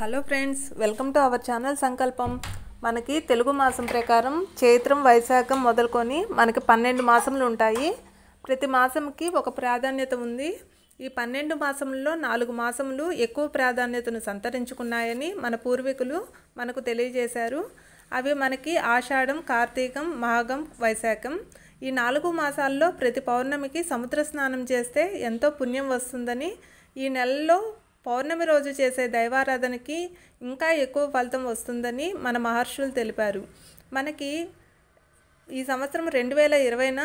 hello friends welcome to our channel Sankalpam మనకి తెలుగు మాసం ప్రకారం చైత్రం వైశాఖం మొదలుకొని మనకి పన్నెండు మాసములు ఉంటాయి ప్రతి మాసంకి ఒక ప్రాధాన్యత ఉంది ఈ పన్నెండు మాసంలో నాలుగు మాసములు ఎక్కువ ప్రాధాన్యతను సంతరించుకున్నాయని మన పూర్వీకులు మనకు తెలియజేశారు అవి మనకి ఆషాఢం కార్తీకం మాఘం వైశాఖం ఈ నాలుగు మాసాల్లో ప్రతి పౌర్ణమికి సముద్ర స్నానం చేస్తే ఎంతో పుణ్యం వస్తుందని ఈ నెలలో పౌర్ణమి రోజు చేసే దైవారాధనకి ఇంకా ఎక్కువ ఫలితం వస్తుందని మన మహర్షులు తెలిపారు మనకి ఈ సంవత్సరం రెండు వేల ఇరవైన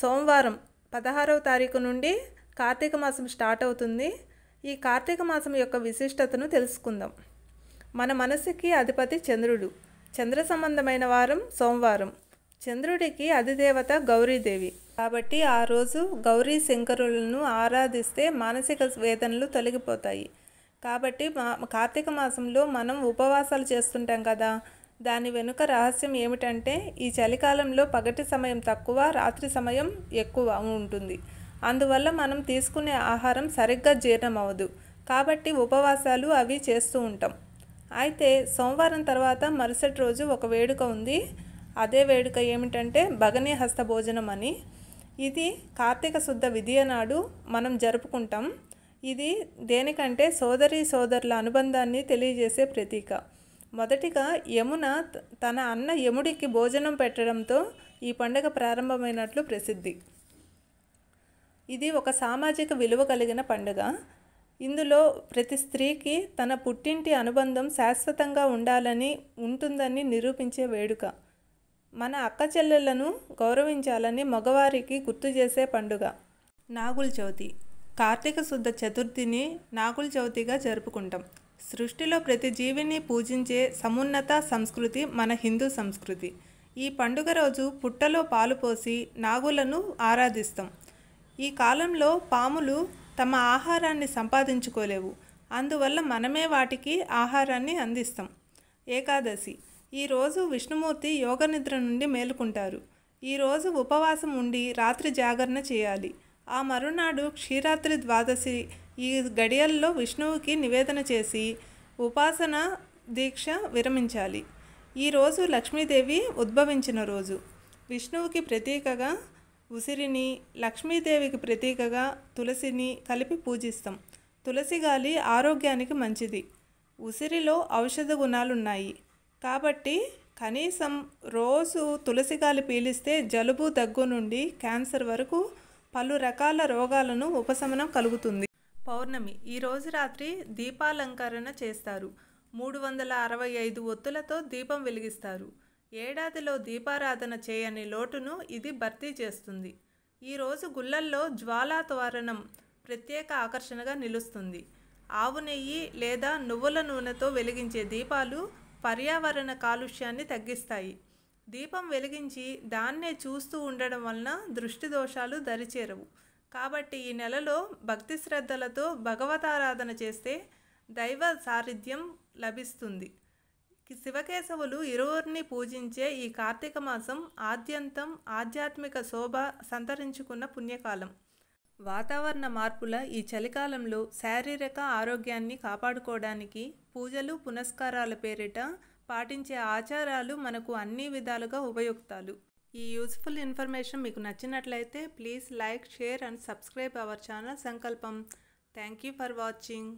సోమవారం పదహారవ తారీఖు నుండి కార్తీక మాసం స్టార్ట్ అవుతుంది ఈ కార్తీక మాసం యొక్క విశిష్టతను తెలుసుకుందాం మన మనసుకి అధిపతి చంద్రుడు చంద్ర సంబంధమైన వారం సోమవారం చంద్రుడికి అధిదేవత గౌరీదేవి కాబట్టి ఆ రోజు గౌరీ శంకరులను ఆరాధిస్తే మానసిక వేదనలు తొలగిపోతాయి కాబట్టి మా కార్తీక మాసంలో మనం ఉపవాసాలు చేస్తుంటాం కదా దాని వెనుక రహస్యం ఏమిటంటే ఈ చలికాలంలో పగటి సమయం తక్కువ రాత్రి సమయం ఎక్కువ ఉంటుంది అందువల్ల మనం తీసుకునే ఆహారం సరిగ్గా జీర్ణం అవ్వదు కాబట్టి ఉపవాసాలు అవి చేస్తూ ఉంటాం అయితే సోమవారం తర్వాత మరుసటి రోజు ఒక వేడుక ఉంది అదే వేడుక ఏమిటంటే భగని హస్త భోజనం అని ఇది కార్తీక శుద్ధ విధియ మనం జరుపుకుంటాం ఇది దేనికంటే సోదరి సోదరుల అనుబంధాన్ని తెలియజేసే ప్రతీక మొదటిగా యమున తన అన్న యముడికి భోజనం పెట్టడంతో ఈ పండుగ ప్రారంభమైనట్లు ప్రసిద్ధి ఇది ఒక సామాజిక విలువ కలిగిన పండుగ ఇందులో ప్రతి స్త్రీకి తన పుట్టింటి అనుబంధం శాశ్వతంగా ఉండాలని ఉంటుందని నిరూపించే వేడుక మన అక్క చెల్లెళ్లను గౌరవించాలని మగవారికి గుర్తు చేసే పండుగ నాగుల చవితి కార్తీక శుద్ధ చతుర్థిని నాగుల చవితిగా జరుపుకుంటాం సృష్టిలో ప్రతి జీవిని పూజించే సమున్నత సంస్కృతి మన హిందూ సంస్కృతి ఈ పండుగ రోజు పుట్టలో పాలు పోసి నాగులను ఆరాధిస్తాం ఈ కాలంలో పాములు తమ ఆహారాన్ని సంపాదించుకోలేవు అందువల్ల మనమే వాటికి ఆహారాన్ని అందిస్తాం ఏకాదశి ఈరోజు విష్ణుమూర్తి యోగ నిద్ర నుండి మేలుకుంటారు ఈరోజు ఉపవాసం ఉండి రాత్రి జాగరణ చేయాలి ఆ మరునాడు క్షీరాత్రి ద్వాదశి ఈ గడియల్లో విష్ణువుకి నివేదన చేసి ఉపాసన దీక్ష విరమించాలి ఈరోజు లక్ష్మీదేవి ఉద్భవించిన రోజు విష్ణువుకి ప్రతీకగా ఉసిరిని లక్ష్మీదేవికి ప్రతీకగా తులసిని కలిపి పూజిస్తాం తులసి గాలి ఆరోగ్యానికి మంచిది ఉసిరిలో ఔషధ గుణాలున్నాయి కాబట్టి కనీసం రోజు తులసి గాలి పీలిస్తే జలుబు దగ్గు నుండి క్యాన్సర్ వరకు పలు రకాల రోగాలను ఉపశమనం కలుగుతుంది పౌర్ణమి ఈరోజు రాత్రి దీపాలంకరణ చేస్తారు మూడు వందల అరవై ఐదు ఒత్తులతో దీపం వెలిగిస్తారు ఏడాదిలో దీపారాధన చేయని లోటును ఇది భర్తీ చేస్తుంది ఈరోజు గుళ్ళల్లో జ్వాలా తోరణం ప్రత్యేక ఆకర్షణగా నిలుస్తుంది ఆవు నెయ్యి లేదా నువ్వుల నూనెతో వెలిగించే దీపాలు పర్యావరణ కాలుష్యాన్ని తగ్గిస్తాయి దీపం వెలిగించి దాన్నే చూస్తూ ఉండడం వలన దృష్టి దోషాలు దరిచేరవు కాబట్టి ఈ నెలలో భక్తి శ్రద్ధలతో భగవతారాధన చేస్తే దైవ సారిథ్యం లభిస్తుంది శివకేశవులు ఇరువురిని పూజించే ఈ కార్తీక మాసం ఆద్యంతం ఆధ్యాత్మిక శోభ సంతరించుకున్న పుణ్యకాలం వాతావరణ మార్పుల ఈ చలికాలంలో శారీరక ఆరోగ్యాన్ని కాపాడుకోవడానికి పూజలు పునస్కారాల పేరిట పాటించే ఆచారాలు మనకు అన్ని విధాలుగా ఉపయుక్తాలు ఈ యూస్ఫుల్ ఇన్ఫర్మేషన్ మీకు నచ్చినట్లయితే please like share and subscribe our channel Sankalpam thank you for watching